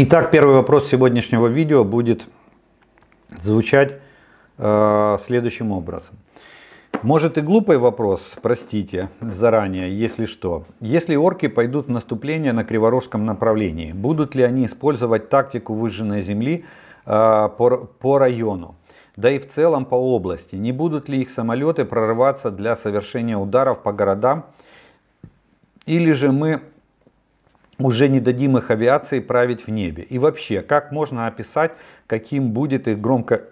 Итак, первый вопрос сегодняшнего видео будет звучать э, следующим образом. Может и глупый вопрос, простите заранее, если что. Если орки пойдут в наступление на Криворожском направлении, будут ли они использовать тактику выжженной земли э, по, по району? Да и в целом по области. Не будут ли их самолеты прорываться для совершения ударов по городам? Или же мы уже не дадим их авиации править в небе. И вообще, как можно описать, каким будет их громко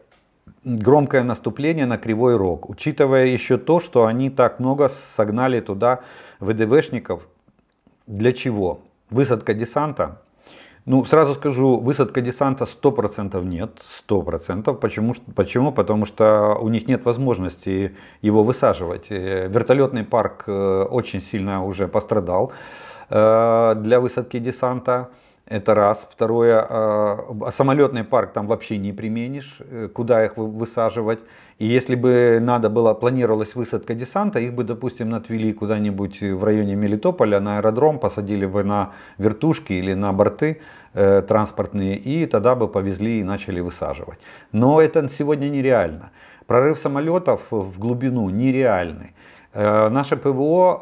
громкое наступление на Кривой Рог, учитывая еще то, что они так много согнали туда ВДВшников. Для чего? Высадка десанта? Ну, сразу скажу, высадка десанта 100% нет, 100%. Почему? Почему? Потому что у них нет возможности его высаживать. Э, вертолетный парк э, очень сильно уже пострадал. Э, для высадки десанта. Это раз. Второе, э, самолетный парк там вообще не применишь, э, куда их высаживать. И если бы надо было, планировалась высадка десанта, их бы, допустим, отвели куда-нибудь в районе Мелитополя на аэродром, посадили бы на вертушки или на борты транспортные, и тогда бы повезли и начали высаживать. Но это сегодня нереально. Прорыв самолетов в глубину нереальный. Э, наше ПВО,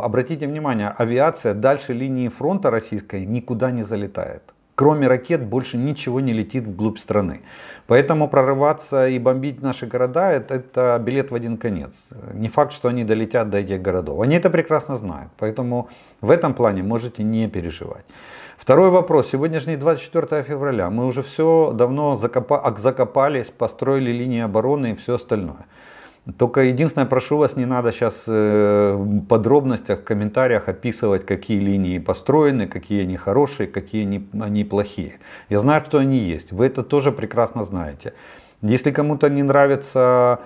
э, обратите внимание, авиация дальше линии фронта российской никуда не залетает. Кроме ракет больше ничего не летит вглубь страны. Поэтому прорываться и бомбить наши города это, это билет в один конец. Не факт, что они долетят до этих городов. Они это прекрасно знают. Поэтому в этом плане можете не переживать. Второй вопрос. Сегодняшний 24 февраля. Мы уже все давно закопа- закопались, построили линии обороны и все остальное. Только единственное, прошу вас, не надо сейчас э, в подробностях, в комментариях описывать, какие линии построены, какие они хорошие, какие они, они плохие. Я знаю, что они есть. Вы это тоже прекрасно знаете. Если кому-то не нравится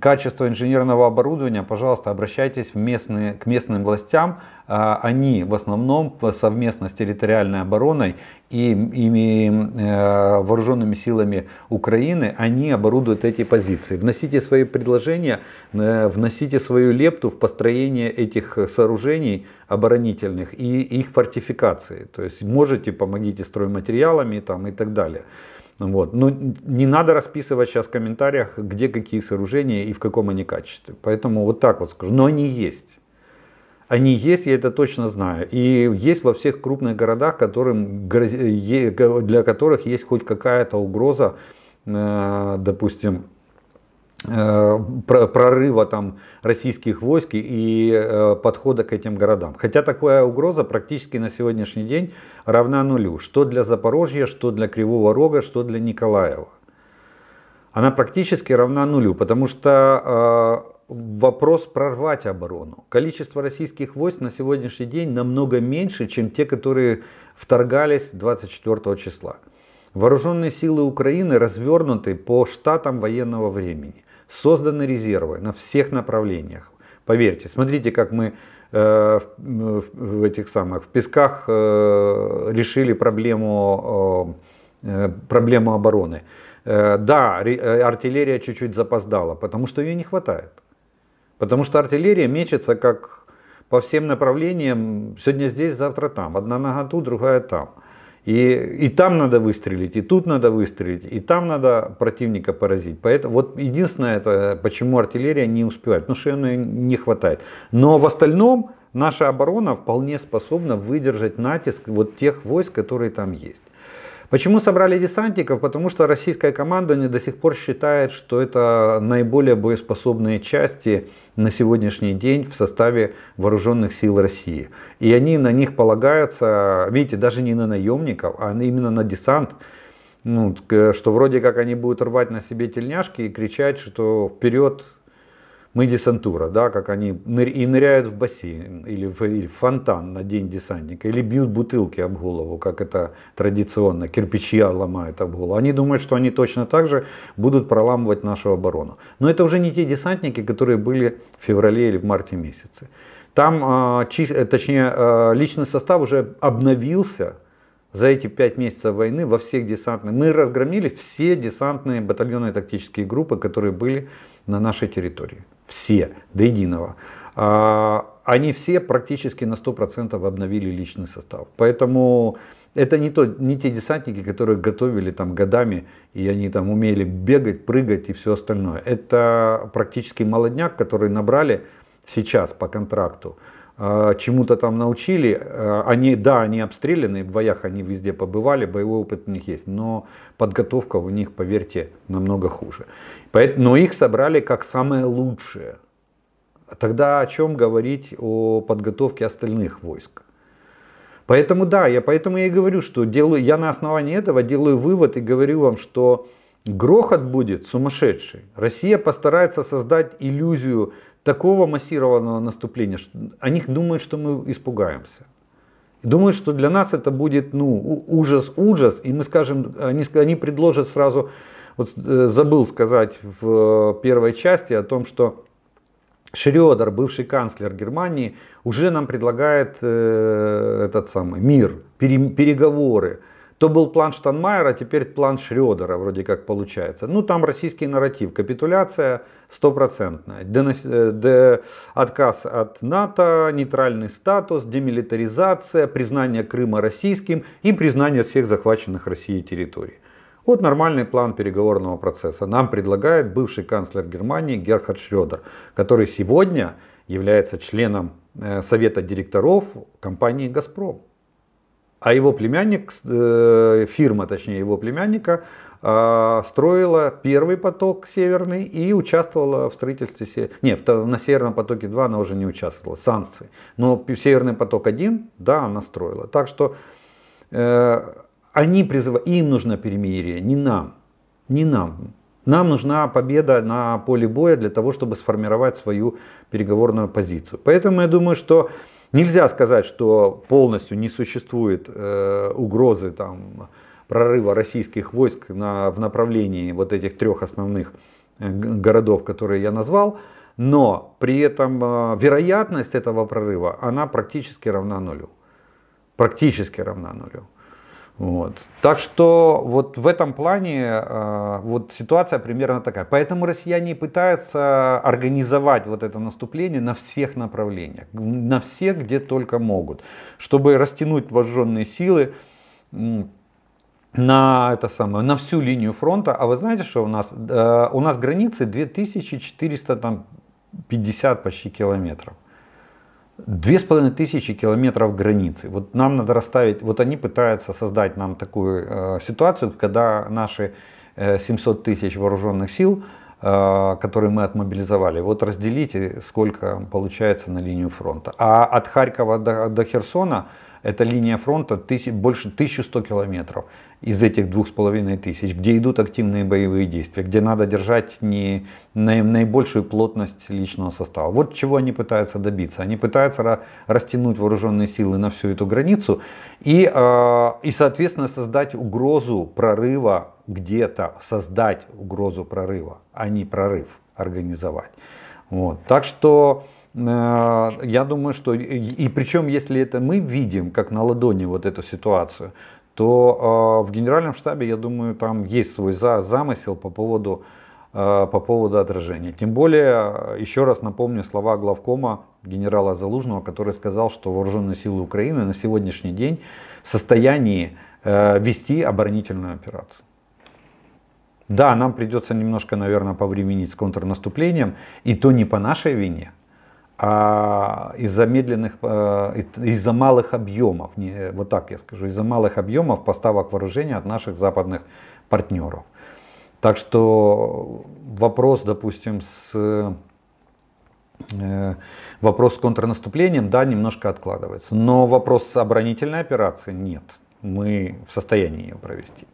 качество инженерного оборудования, пожалуйста, обращайтесь в местные, к местным властям. А, они в основном совместно с территориальной обороной и, и э, вооруженными силами Украины, они оборудуют эти позиции. Вносите свои предложения, э, вносите свою лепту в построение этих сооружений оборонительных и их фортификации. То есть можете, помогите стройматериалами там, и так далее. Вот. Но не надо расписывать сейчас в комментариях, где какие сооружения и в каком они качестве. Поэтому вот так вот скажу. Но они есть. Они есть, я это точно знаю. И есть во всех крупных городах, которым, для которых есть хоть какая-то угроза, э, допустим, Э, прорыва там российских войск и э, подхода к этим городам. Хотя такая угроза практически на сегодняшний день равна нулю. Что для Запорожья, что для Кривого Рога, что для Николаева. Она практически равна нулю, потому что э, вопрос прорвать оборону. Количество российских войск на сегодняшний день намного меньше, чем те, которые вторгались 24 числа. Вооруженные силы Украины развернуты по штатам военного времени. Созданы резервы на всех направлениях. Поверьте, смотрите, как мы э, в, в этих самых в песках э, решили проблему, э, э проблему обороны. Э, да, э, артиллерия чуть-чуть запоздала, потому что ее не хватает. Потому что артиллерия мечется как по всем направлениям, сегодня здесь, завтра там, одна нога тут, другая там. И, и там надо выстрелить, и тут надо выстрелить, и там надо противника поразить. Поэтому вот единственное, это почему артиллерия не успевает, потому что ее не хватает. Но в остальном наша оборона вполне способна выдержать натиск вот тех войск, которые там есть. Почему собрали десантников? Потому что российское командование до сих пор считает, что это наиболее боеспособные части на сегодняшний день в составе вооруженных сил России. И они на них полагаются, видите, даже не на наемников, а именно на десант. Ну, что вроде как они будут рвать на себе тельняшки и кричать, что вперед мы десантура, да, как они ныр, и ныряют в бассейн или в, или в фонтан на день десантника, или бьют бутылки об голову, как это традиционно, кирпичи ломают об голову. Они думают, что они точно так же будут проламывать нашу оборону. Но это уже не те десантники, которые были в феврале или в марте месяце. Там, а, э, точнее, а, личный состав уже обновился за эти пять месяцев войны во всех десантных. Мы разгромили все десантные батальонные тактические группы, которые были на нашей территории все до единого, а, они все практически на 100% обновили личный состав. Поэтому это не, то, не те десантники, которые готовили там годами, и они там умели бегать, прыгать и все остальное. Это практически молодняк, который набрали сейчас по контракту. А, чему-то там научили. А, они, да, они обстреляны, в боях они везде побывали, боевой опыт у них есть, но подготовка у них, поверьте, намного хуже. Но их собрали как самое лучшее. Тогда о чем говорить о подготовке остальных войск? Поэтому да, я поэтому я и говорю, что делаю, я на основании этого делаю вывод и говорю вам, что грохот будет сумасшедший. Россия постарается создать иллюзию такого массированного наступления, что о них думают, что мы испугаемся. Думают, что для нас это будет ну, ужас, ужас, и мы скажем, они, они предложат сразу, вот э, забыл сказать в э, первой части о том, что Шредер, бывший канцлер Германии, уже нам предлагает э, этот самый мир, переговоры. То был план Штанмайера, теперь план Шредера вроде как получается. Ну там российский нарратив, капитуляция стопроцентная, э, де, отказ от НАТО, нейтральный статус, демилитаризация, признание Крыма российским и признание всех захваченных Россией территорий. Вот нормальный план переговорного процесса нам предлагает бывший канцлер Германии Герхард Шредер, который сегодня является членом э, Совета директоров компании «Газпром». А его племянник, э, фирма, точнее его племянника, а, строила первый поток северный и участвовала в строительстве... Нет, на Северном потоке 2 она уже не участвовала, санкции. Но Северный поток 1, да, она строила. Так что э, они призывают, им нужно перемирие, не нам. Не нам. Нам нужна победа на поле боя для того, чтобы сформировать свою переговорную позицию. Поэтому я думаю, что Нельзя сказать, что полностью не существует э, угрозы там, прорыва российских войск на, в направлении вот этих трех основных э, городов, которые я назвал, но при этом э, вероятность этого прорыва, она практически равна нулю. Практически равна нулю. Вот. Так что вот в этом плане э, вот ситуация примерно такая. Поэтому россияне пытаются организовать вот это наступление на всех направлениях, на всех, где только могут, чтобы растянуть вооруженные силы на, это самое, на всю линию фронта. А вы знаете, что у нас? Э, у нас границы 2450 почти километров. Две с половиной тысячи километров границы. Вот нам надо расставить, вот они пытаются создать нам такую э, ситуацию, когда наши э, 700 тысяч вооруженных сил, э, которые мы отмобилизовали, вот разделите, сколько получается на линию фронта. А от Харькова до, до Херсона это линия фронта тысяч, больше 1100 километров из этих двух с половиной тысяч, где идут активные боевые действия, где надо держать не, на, наибольшую плотность личного состава. Вот чего они пытаются добиться. Они пытаются растянуть вооруженные силы на всю эту границу и, э, и соответственно, создать угрозу прорыва где-то, создать угрозу прорыва, а не прорыв организовать. Вот. Так что Э, я думаю, что и причем, если это мы видим, как на ладони вот эту ситуацию, то э, в генеральном штабе, я думаю, там есть свой за замысел по поводу э, по поводу отражения. Тем более, еще раз напомню слова главкома генерала Залужного, который сказал, что вооруженные силы Украины на сегодняшний день в состоянии вести оборонительную операцию. Да, нам придется немножко, наверное, повременить с контрнаступлением, и то не по нашей вине, а из-за медленных, э, из-за малых объемов, не, э, вот так я скажу, из-за малых объемов поставок вооружения от наших западных партнеров. Так что вопрос, допустим, с э, вопрос с контрнаступлением, да, немножко откладывается. Но вопрос оборонительной операции нет. Мы в состоянии ее провести.